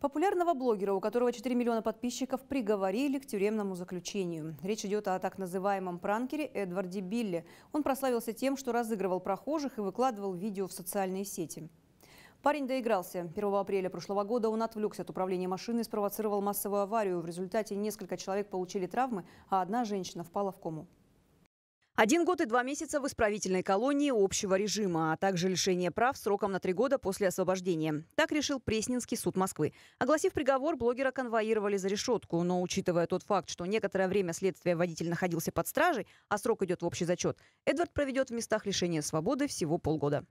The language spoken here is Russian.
Популярного блогера, у которого 4 миллиона подписчиков, приговорили к тюремному заключению. Речь идет о так называемом пранкере Эдварде Билле. Он прославился тем, что разыгрывал прохожих и выкладывал видео в социальные сети. Парень доигрался. 1 апреля прошлого года он отвлекся от управления машины и спровоцировал массовую аварию. В результате несколько человек получили травмы, а одна женщина впала в кому. Один год и два месяца в исправительной колонии общего режима, а также лишение прав сроком на три года после освобождения. Так решил Пресненский суд Москвы. Огласив приговор, блогера конвоировали за решетку. Но учитывая тот факт, что некоторое время следствие водитель находился под стражей, а срок идет в общий зачет, Эдвард проведет в местах лишения свободы всего полгода.